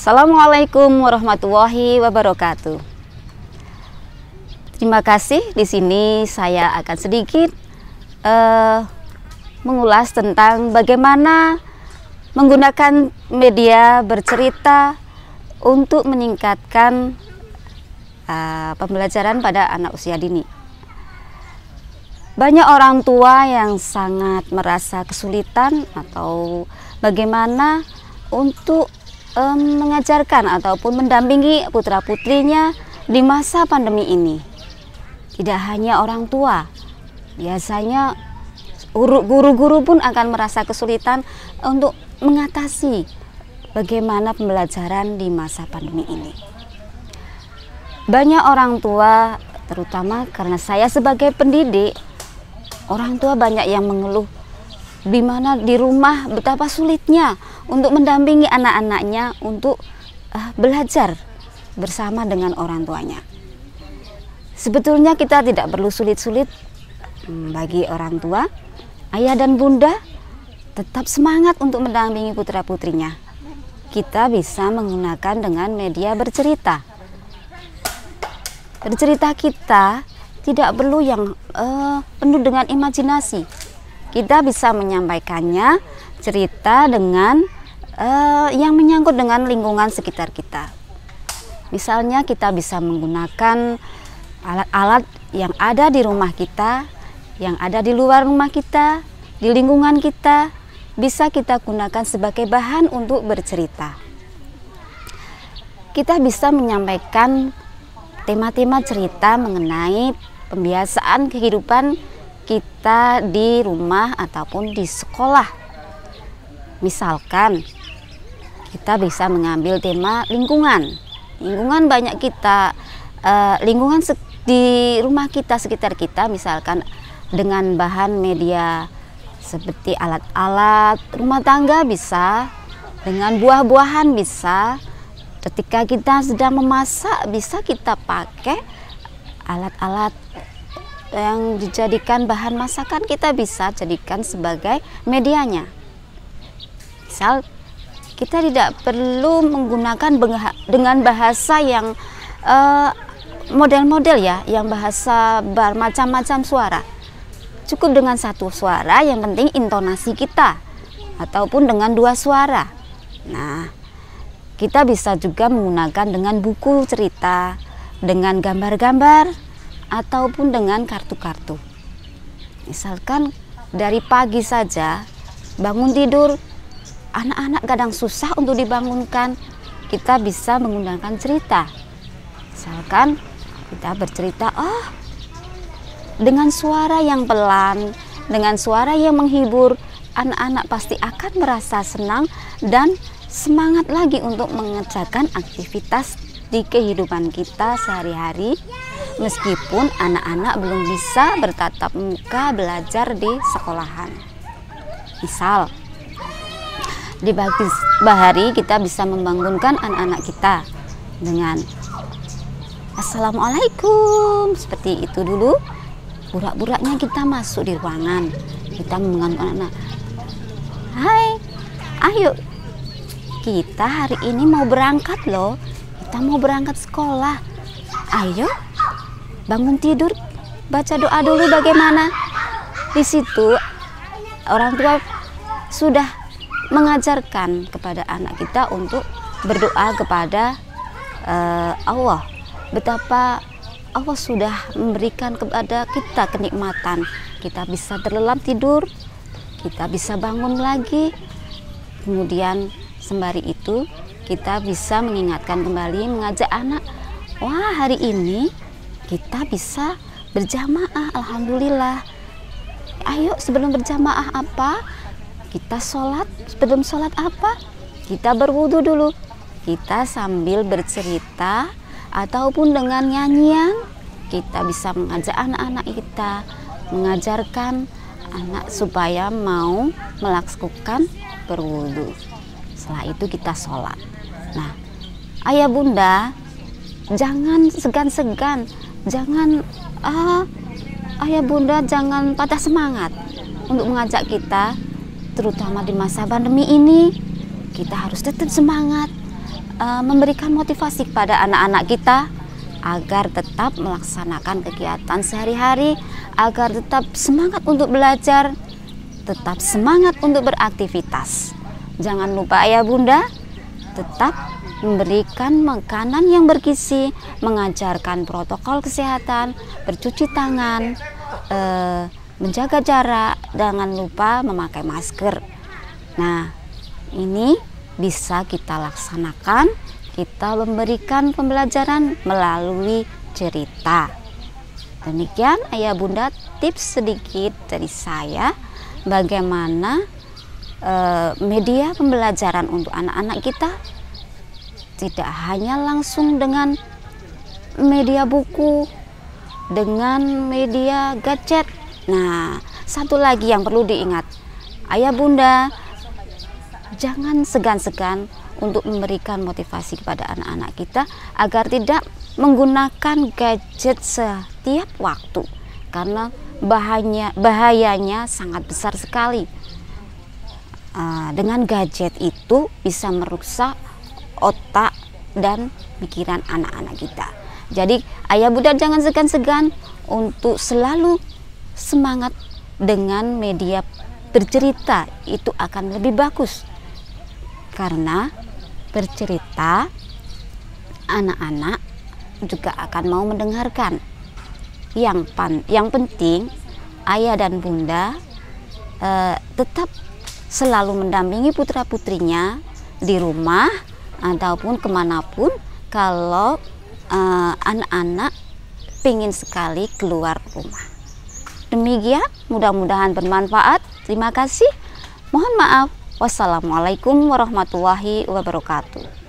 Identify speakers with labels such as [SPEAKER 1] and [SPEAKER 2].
[SPEAKER 1] Assalamualaikum warahmatullahi wabarakatuh. Terima kasih. Di sini saya akan sedikit uh, mengulas tentang bagaimana menggunakan media bercerita untuk meningkatkan uh, pembelajaran pada anak usia dini. Banyak orang tua yang sangat merasa kesulitan atau bagaimana untuk um, mengajarkan ataupun mendampingi putra-putrinya di masa pandemi ini. Tidak hanya orang tua, biasanya guru-guru pun akan merasa kesulitan untuk mengatasi bagaimana pembelajaran di masa pandemi ini. Banyak orang tua, terutama karena saya sebagai pendidik, orang tua banyak yang mengeluh di mana di rumah betapa sulitnya untuk mendampingi anak-anaknya untuk uh, belajar bersama dengan orang tuanya. Sebetulnya kita tidak perlu sulit-sulit hmm, bagi orang tua, ayah dan bunda tetap semangat untuk mendampingi putra-putrinya. Kita bisa menggunakan dengan media bercerita. Bercerita kita tidak perlu yang uh, penuh dengan imajinasi, kita bisa menyampaikannya cerita dengan uh, yang menyangkut dengan lingkungan sekitar kita. Misalnya kita bisa menggunakan alat-alat yang ada di rumah kita, yang ada di luar rumah kita, di lingkungan kita, bisa kita gunakan sebagai bahan untuk bercerita. Kita bisa menyampaikan tema-tema cerita mengenai pembiasaan kehidupan kita di rumah ataupun di sekolah. Misalkan kita bisa mengambil tema lingkungan. Lingkungan banyak kita eh, lingkungan di rumah kita sekitar kita misalkan dengan bahan media seperti alat-alat rumah tangga bisa, dengan buah-buahan bisa. Ketika kita sedang memasak bisa kita pakai alat-alat yang dijadikan bahan masakan kita bisa jadikan sebagai medianya. Misal kita tidak perlu menggunakan dengan bahasa yang eh, model-model uh, ya, yang bahasa bermacam macam suara. Cukup dengan satu suara, yang penting intonasi kita ataupun dengan dua suara. Nah, kita bisa juga menggunakan dengan buku cerita, dengan gambar-gambar ataupun dengan kartu-kartu. Misalkan dari pagi saja bangun tidur, anak-anak kadang susah untuk dibangunkan, kita bisa menggunakan cerita. Misalkan kita bercerita, oh dengan suara yang pelan, dengan suara yang menghibur, anak-anak pasti akan merasa senang dan semangat lagi untuk mengerjakan aktivitas di kehidupan kita sehari-hari meskipun anak-anak belum bisa bertatap muka belajar di sekolahan. Misal, di pagi bahari kita bisa membangunkan anak-anak kita dengan Assalamualaikum seperti itu dulu burak-buraknya kita masuk di ruangan kita membangunkan anak Hai ayo kita hari ini mau berangkat loh kita mau berangkat sekolah ayo bangun tidur baca doa dulu bagaimana. Di situ orang tua sudah mengajarkan kepada anak kita untuk berdoa kepada uh, Allah. Betapa Allah sudah memberikan kepada kita kenikmatan. Kita bisa terlelap tidur, kita bisa bangun lagi. Kemudian sembari itu kita bisa mengingatkan kembali, mengajak anak, wah hari ini kita bisa berjamaah alhamdulillah ayo sebelum berjamaah apa kita sholat sebelum sholat apa kita berwudu dulu kita sambil bercerita ataupun dengan nyanyian kita bisa mengajak anak-anak kita mengajarkan anak supaya mau melakukan berwudu setelah itu kita sholat nah ayah bunda jangan segan-segan jangan ah, ayah bunda jangan patah semangat untuk mengajak kita terutama di masa pandemi ini kita harus tetap semangat uh, memberikan motivasi kepada anak-anak kita agar tetap melaksanakan kegiatan sehari-hari agar tetap semangat untuk belajar tetap semangat untuk beraktivitas jangan lupa ayah bunda tetap memberikan makanan yang bergizi, mengajarkan protokol kesehatan, bercuci tangan, e, menjaga jarak, jangan lupa memakai masker. Nah, ini bisa kita laksanakan, kita memberikan pembelajaran melalui cerita. Demikian Ayah Bunda tips sedikit dari saya bagaimana e, media pembelajaran untuk anak-anak kita tidak hanya langsung dengan media buku, dengan media gadget. Nah, satu lagi yang perlu diingat, ayah bunda, jangan segan-segan untuk memberikan motivasi kepada anak-anak kita agar tidak menggunakan gadget setiap waktu karena bahayanya, bahayanya sangat besar sekali. Ah, dengan gadget itu bisa merusak otak dan pikiran anak-anak kita. Jadi ayah bunda jangan segan-segan untuk selalu semangat dengan media bercerita itu akan lebih bagus karena bercerita anak-anak juga akan mau mendengarkan. Yang pan, yang penting ayah dan bunda eh, tetap selalu mendampingi putra putrinya di rumah ataupun kemanapun kalau eh, anak-anak uh, pingin sekali keluar rumah. Demikian, mudah-mudahan bermanfaat. Terima kasih. Mohon maaf. Wassalamualaikum warahmatullahi wabarakatuh.